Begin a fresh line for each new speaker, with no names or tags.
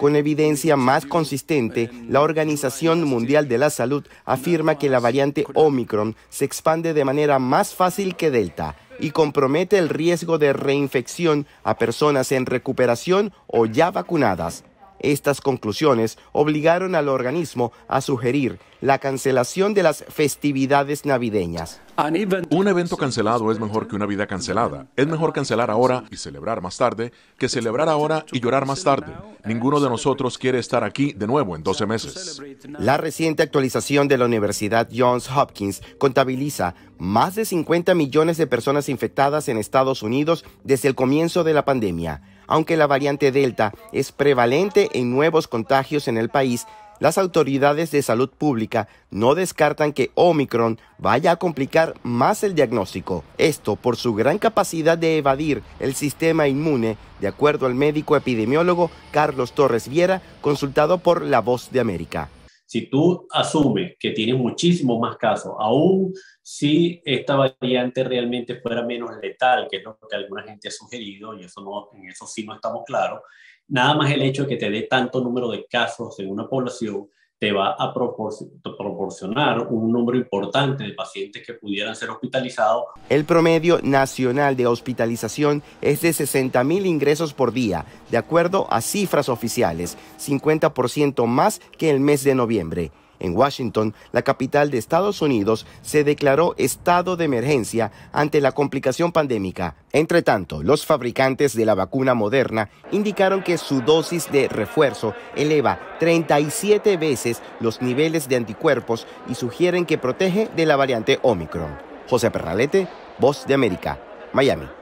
Con evidencia más consistente, la Organización Mundial de la Salud afirma que la variante Omicron se expande de manera más fácil que Delta y compromete el riesgo de reinfección a personas en recuperación o ya vacunadas. Estas conclusiones obligaron al organismo a sugerir la cancelación de las festividades navideñas. Un evento cancelado es mejor que una vida cancelada. Es mejor cancelar ahora y celebrar más tarde que celebrar ahora y llorar más tarde. Ninguno de nosotros quiere estar aquí de nuevo en 12 meses. La reciente actualización de la Universidad Johns Hopkins contabiliza más de 50 millones de personas infectadas en Estados Unidos desde el comienzo de la pandemia. Aunque la variante Delta es prevalente en nuevos contagios en el país, las autoridades de salud pública no descartan que Omicron vaya a complicar más el diagnóstico. Esto por su gran capacidad de evadir el sistema inmune, de acuerdo al médico epidemiólogo Carlos Torres Viera, consultado por La Voz de América. Si tú asumes
que tienes muchísimo más casos, aún si esta variante realmente fuera menos letal, que es lo que alguna gente ha sugerido, y eso no, en eso sí no estamos claros, nada más el hecho de que te dé tanto número de casos en una población te va a
proporcionar un número importante de
pacientes que pudieran ser hospitalizados.
El promedio nacional de hospitalización es de 60.000 mil ingresos por día, de acuerdo a cifras oficiales, 50% más que el mes de noviembre. En Washington, la capital de Estados Unidos, se declaró estado de emergencia ante la complicación pandémica. Entre tanto, los fabricantes de la vacuna moderna indicaron que su dosis de refuerzo eleva 37 veces los niveles de anticuerpos y sugieren que protege de la variante Omicron. José Perralete, Voz de América, Miami.